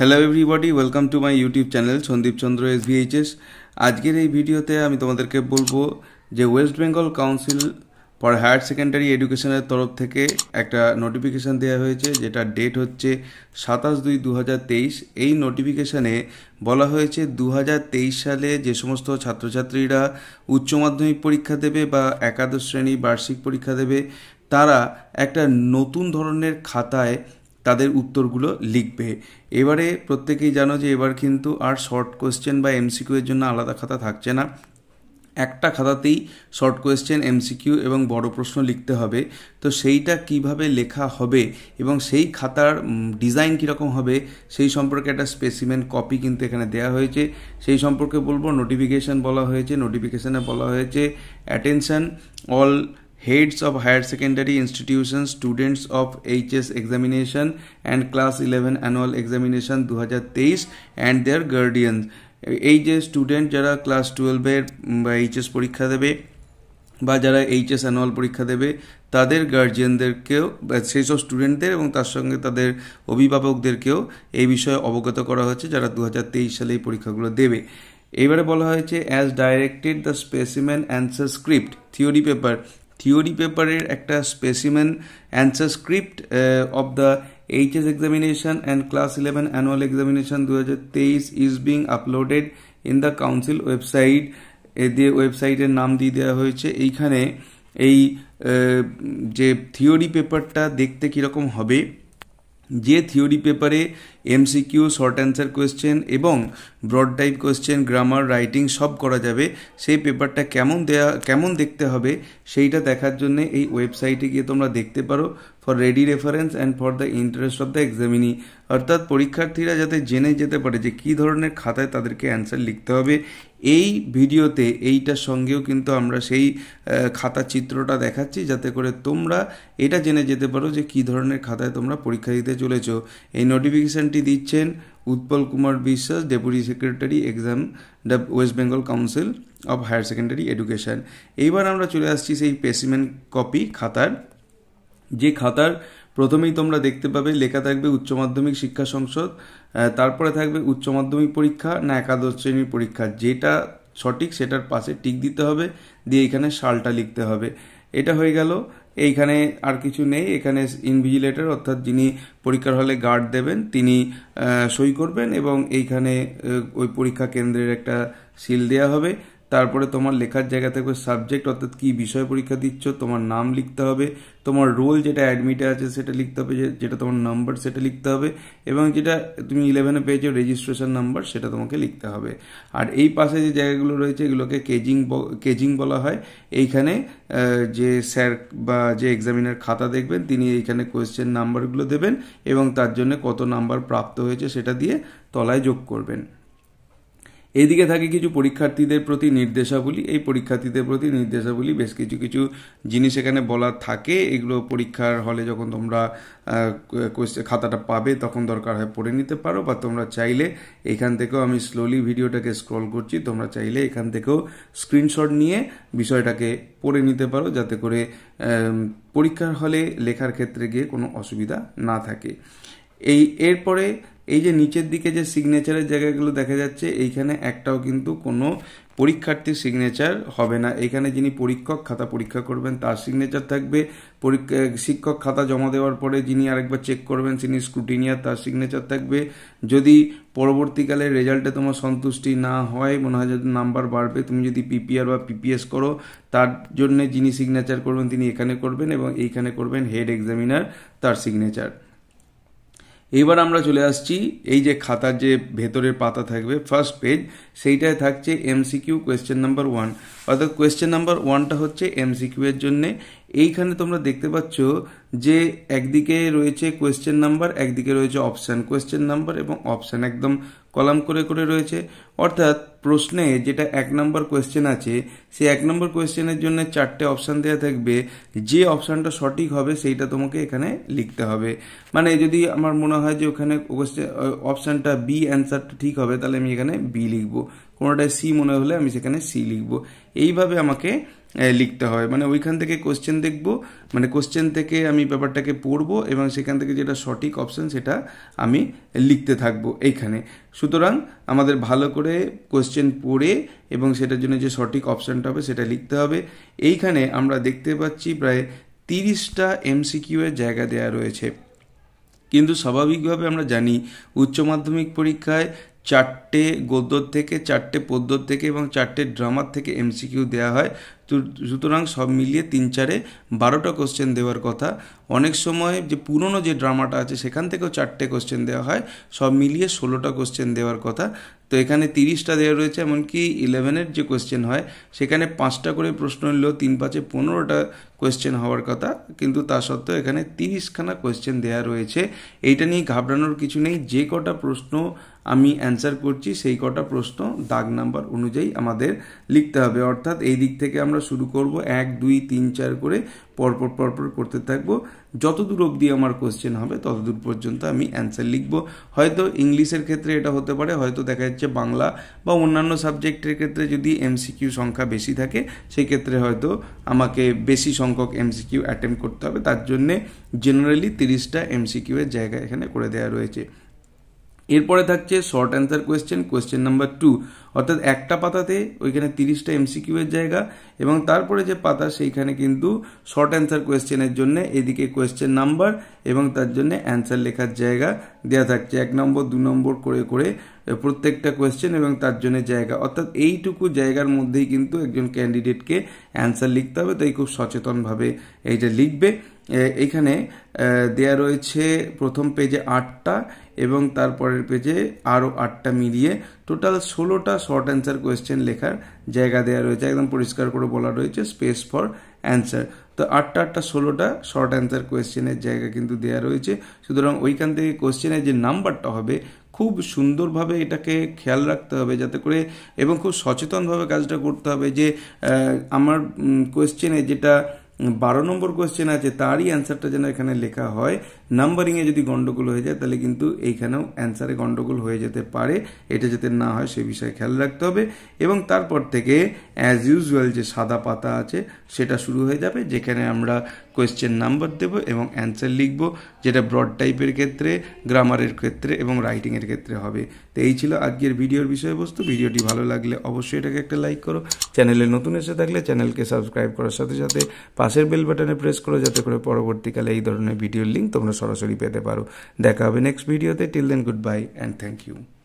hello everybody welcome to my YouTube channel Sandip Chandra S VHS আজকের এই ভিডিওতে আমি তোমাদেরকে বলবো যে West Bengal Council for Higher Secondary এডুকেশনের তরফ থেকে একটা নোটিফিকেশান দেওয়া হয়েছে যেটা ডেট হচ্ছে সাতাশ দুই দু এই নোটিফিকেশানে বলা হয়েছে দু সালে যে সমস্ত ছাত্রছাত্রীরা উচ্চ মাধ্যমিক পরীক্ষা দেবে বা একাদশ শ্রেণী বার্ষিক পরীক্ষা দেবে তারা একটা নতুন ধরনের খাতায় তাদের উত্তরগুলো লিখবে এবারে প্রত্যেকেই জানো যে এবার কিন্তু আর শর্ট কোয়েশ্চেন বা এমসিকিউ এর জন্য আলাদা খাতা থাকছে না একটা খাতাতেই শর্ট কোয়েশ্চেন এমসিকিউ এবং বড় প্রশ্ন লিখতে হবে তো সেইটা কিভাবে লেখা হবে এবং সেই খাতার ডিজাইন কীরকম হবে সেই সম্পর্কে একটা স্পেসিমেন কপি কিন্তু এখানে দেয়া হয়েছে সেই সম্পর্কে বলবো নোটিফিকেশান বলা হয়েছে নোটিফিকেশানে বলা হয়েছে attention all heads of higher secondary institutions students of HS examination and class 11 annual examination 2023 and their guardians এই যে স্টুডেন্ট যারা ক্লাস টুয়েলভের বা এইচএস পরীক্ষা দেবে বা যারা এইচএস অ্যানুয়াল পরীক্ষা দেবে তাদের গার্জিয়ানদেরকেও সেই সব স্টুডেন্টদের এবং তার সঙ্গে তাদের অভিভাবকদেরকেও এই বিষয়ে অবগত করা হয়েছে যারা দু হাজার তেইশ সালে এই পরীক্ষাগুলো দেবে এবারে বলা হয়েছে as directed the specimen answer script theory paper theory পেপারের একটা specimen answer script of the S examination and class eleven annual examination দু হাজার তেইশ is being uploaded in the council website দিয়ে ওয়েবসাইটের নাম দিয়ে দেওয়া হয়েছে এইখানে এই uh, যে থিওরি পেপারটা দেখতে কীরকম হবে যে থিওরি পেপারে এমসিকিউ শর্ট অ্যান্সার কোয়েশ্চেন এবং broad type question grammar writing সব করা যাবে সেই পেপারটা কেমন দেয়া কেমন দেখতে হবে সেইটা দেখার জন্য এই ওয়েবসাইটে গিয়ে তোমরা দেখতে পারো for ready reference and for the interest of the examinee অর্থাৎ পরীক্ষার্থীরা যাতে জেনে যেতে পারে যে কী ধরনের খাতায় তাদেরকে অ্যান্সার লিখতে হবে এই ভিডিওতে এইটার সঙ্গেও কিন্তু আমরা সেই খাতা চিত্রটা দেখাচ্ছি যাতে করে তোমরা এটা জেনে যেতে পারো যে কী ধরনের খাতায় তোমরা পরীক্ষা দিতে চলেছ এই নোটিফিকেশানটি দিচ্ছেন Utpal Kumar Biswas deputy secretary exam West Bengal Council of Higher Secondary education এইবার আমরা চলে আসছি সেই পেসিমেন্ট কপি খাতার যে খাতার প্রথমেই তোমরা দেখতে পাবে লেখা থাকবে উচ্চ মাধ্যমিক শিক্ষা সংসদ তারপরে থাকবে উচ্চ মাধ্যমিক পরীক্ষা না একাদশ শ্রেণীর পরীক্ষা যেটা সঠিক সেটার পাশে টিক দিতে হবে দিয়ে এখানে সালটা লিখতে হবে এটা হয়ে গেল এইখানে আর কিছু নেই এখানে ইনভিজিলেটর অর্থাৎ যিনি পরীক্ষার হলে গার্ড দেবেন তিনি সই করবেন এবং এইখানে ওই পরীক্ষা কেন্দ্রের একটা সিল দেওয়া হবে তারপরে তোমার লেখার জায়গা থাকবে সাবজেক্ট অর্থাৎ কী বিষয় পরীক্ষা দিচ্ছ তোমার নাম লিখতে হবে তোমার রোল যেটা অ্যাডমিটে আছে সেটা লিখতে হবে যেটা তোমার নাম্বার সেটা লিখতে হবে এবং যেটা তুমি ইলেভেনে পেয়েছো রেজিস্ট্রেশন নাম্বার সেটা তোমাকে লিখতে হবে আর এই পাশে যে জায়গাগুলো রয়েছে এগুলোকে কেজিং কেজিং বলা হয় এইখানে যে স্যার বা যে এক্সামিনার খাতা দেখবেন তিনি এইখানে কোয়েশ্চেন নাম্বারগুলো দেবেন এবং তার জন্য কত নাম্বার প্রাপ্ত হয়েছে সেটা দিয়ে তলায় যোগ করবেন এদিকে থাকে কিছু পরীক্ষার্থীদের প্রতি নির্দেশাবলী এই পরীক্ষার্থীদের প্রতি নির্দেশাবলী বেশ কিছু কিছু জিনিস এখানে বলা থাকে এগুলো পরীক্ষার হলে যখন তোমরা খাতাটা পাবে তখন দরকার হয় পড়ে নিতে পারো বা তোমরা চাইলে এখান থেকেও আমি স্লোলি ভিডিওটাকে স্ক্রল করছি তোমরা চাইলে এখান থেকেও স্ক্রিনশট নিয়ে বিষয়টাকে পড়ে নিতে পারো যাতে করে পরীক্ষার হলে লেখার ক্ষেত্রে গিয়ে কোনো অসুবিধা না থাকে এই এরপরে এই যে নিচের দিকে যে সিগনেচারের জায়গাগুলো দেখা যাচ্ছে এইখানে একটাও কিন্তু কোনো পরীক্ষার্থীর সিগনেচার হবে না এখানে যিনি পরীক্ষক খাতা পরীক্ষা করবেন তার সিগনেচার থাকবে পরীক্ষা শিক্ষক খাতা জমা দেওয়ার পরে যিনি আরেকবার চেক করবেন তিনি স্ক্রুটিনিয়ার তার সিগনেচার থাকবে যদি পরবর্তীকালে রেজাল্টে তোমার সন্তুষ্টি না হয় মনে হয় যদি নাম্বার বাড়বে তুমি যদি পিপিআর বা পিপিএস করো তার জন্য যিনি সিগনেচার করবেন তিনি এখানে করবেন এবং এইখানে করবেন হেড এক্সামিনার তার সিগনেচার এইবার আমরা চলে আসছি এই যে খাতার যে ভেতরের পাতা থাকবে ফার্স্ট পেজ সেইটায় থাকছে এমসিকিউ কোয়েশ্চেন নাম্বার ওয়ান অর্থাৎ কোয়েশ্চেন নাম্বার ওয়ানটা হচ্ছে এমসিকিউ এর জন্যে এইখানে তোমরা দেখতে পাচ্ছ যে একদিকে রয়েছে কোয়েশ্চেন নাম্বার একদিকে রয়েছে অপশান কোয়েশ্চেন নাম্বার এবং অপশান একদম কলাম করে করে রয়েছে অর্থাৎ প্রশ্নে যেটা এক নম্বর কোয়েশ্চেন আছে সেই এক নম্বর কোয়েশ্চেনের জন্য চারটে অপশান দেওয়া থাকবে যে অপশানটা সঠিক হবে সেইটা তোমাকে এখানে লিখতে হবে মানে যদি আমার মনে হয় যে ওখানে অপশানটা বি অ্যান্সারটা ঠিক হবে তাহলে আমি এখানে বি লিখবো কোনোটায় সি মনে হলে আমি সেখানে সি লিখব এইভাবে আমাকে লিখতে হয় মানে ওইখান থেকে কোশ্চেন দেখব মানে কোশ্চেন থেকে আমি ব্যাপারটাকে পড়বো এবং সেখান থেকে যেটা সঠিক অপশন সেটা আমি লিখতে থাকব এইখানে সুতরাং আমাদের ভালো করে কোশ্চেন পড়ে এবং সেটার জন্য যে সঠিক অপশানটা হবে সেটা লিখতে হবে এইখানে আমরা দেখতে পাচ্ছি প্রায় তিরিশটা এমসিকিউ এর জায়গা দেয়া রয়েছে কিন্তু স্বাভাবিকভাবে আমরা জানি উচ্চ মাধ্যমিক পরীক্ষায় চারটে গদ্যর থেকে চারটে পদ্যর থেকে এবং চারটে ড্রামার থেকে এমসিকিউ দেওয়া হয় সুতরাং সব মিলিয়ে তিন চারে বারোটা কোশ্চেন দেওয়ার কথা অনেক সময় যে পুরনো যে ড্রামাটা আছে সেখান থেকেও চারটে কোশ্চেন দেওয়া হয় সব মিলিয়ে ষোলোটা কোশ্চেন দেওয়ার কথা তো এখানে তিরিশটা দেওয়া রয়েছে এমনকি ইলেভেনের যে কোশ্চেন হয় সেখানে পাঁচটা করে প্রশ্ন নিলেও তিন পাঁচে পনেরোটা কোয়েশ্চেন হওয়ার কথা কিন্তু তা সত্ত্বেও এখানে তিরিশখানা কোয়েশ্চেন দেওয়া রয়েছে এইটা নিয়ে ঘাবড়ানোর কিছু নেই যে কটা প্রশ্ন আমি অ্যান্সার করছি সেই কটা প্রশ্ন দাগ নাম্বার অনুযায়ী আমাদের লিখতে হবে অর্থাৎ এই দিক থেকে আমরা শুরু করব এক দুই তিন চার করে পরপর পরপর করতে থাকবো যতদূর অবধি আমার কোশ্চেন হবে ততদূর পর্যন্ত আমি অ্যান্সার লিখব হয়তো ইংলিশের ক্ষেত্রে এটা হতে পারে হয়তো দেখা যাচ্ছে বাংলা বা অন্যান্য সাবজেক্টের ক্ষেত্রে যদি এমসিকিউ সংখ্যা বেশি থাকে সেই ক্ষেত্রে হয়তো আমাকে বেশি সংখ্যক এমসিকিউ অ্যাটেম্প করতে হবে তার জন্যে জেনারেলি তিরিশটা এমসিকিউ এর জায়গা এখানে করে দেওয়া রয়েছে এরপরে থাকছে short answer question question number two অর্থাৎ একটা পাতাতে ওইখানে তিরিশটা এমসিকিউয়ের জায়গা এবং তারপরে যে পাতা সেইখানে কিন্তু শর্ট অ্যান্সার কোয়েশ্চেনের জন্য এদিকে কোয়েশ্চেন নাম্বার এবং তার জন্য অ্যান্সার লেখার জায়গা দেওয়া থাকছে এক নম্বর দু নম্বর করে করে প্রত্যেকটা কোয়েশ্চেন এবং তার জন্য জায়গা অর্থাৎ এইটুকু জায়গার মধ্যেই কিন্তু একজন ক্যান্ডিডেটকে অ্যান্সার লিখতে হবে তাই খুব সচেতনভাবে এইটা লিখবে এইখানে দেয়া রয়েছে প্রথম পেজে আটটা এবং তারপরের পেজে আরও আটটা মিলিয়ে টোটাল ষোলোটা শর্ট অ্যান্সার কোয়েশ্চেন লেখার জায়গা দেওয়া রয়েছে একদম পরিষ্কার করে বলা রয়েছে স্পেস ফর অ্যান্সার তো আটটা আটটা ষোলোটা শর্ট অ্যান্সার কোয়েশ্চেনের জায়গা কিন্তু দেয়া রয়েছে সুতরাং ওইখান থেকে কোয়েশ্চেনের যে নাম্বারটা হবে খুব সুন্দরভাবে এটাকে খেয়াল রাখতে হবে যাতে করে এবং খুব সচেতনভাবে কাজটা করতে হবে যে আমার কোয়েশ্চেনে যেটা বারো নম্বর কোয়েশ্চেন আছে তারই অ্যান্সারটা যেন এখানে লেখা হয় নাম্বারিংয়ে যদি গন্ডগোল হয়ে যায় তাহলে কিন্তু এইখানেও অ্যান্সারে গন্ডগোল হয়ে যেতে পারে এটা যাতে না হয় সে বিষয়ে খেয়াল রাখতে হবে এবং তারপর থেকে অ্যাজ ইউজুয়াল যে সাদা পাতা আছে সেটা শুরু হয়ে যাবে যেখানে আমরা কোয়েশ্চেন নাম্বার দেব এবং অ্যান্সার লিখব যেটা ব্রড টাইপের ক্ষেত্রে গ্রামারের ক্ষেত্রে এবং রাইটিংয়ের ক্ষেত্রে হবে তো এই ছিল আজকের ভিডিওর বিষয়বস্তু ভিডিওটি ভালো লাগলে অবশ্যই এটাকে একটা লাইক করো চ্যানেলে নতুন এসে থাকলে চ্যানেলকে সাবস্ক্রাইব করার সাথে সাথে পাশের বেল বাটনে প্রেস করো যাতে করে পরবর্তীকালে এই ধরনের ভিডিওর লিঙ্ক তোমরা সরাসরি পেতে পারো দেখা হবে নেক্সট ভিডিওতে till then good bye and thank you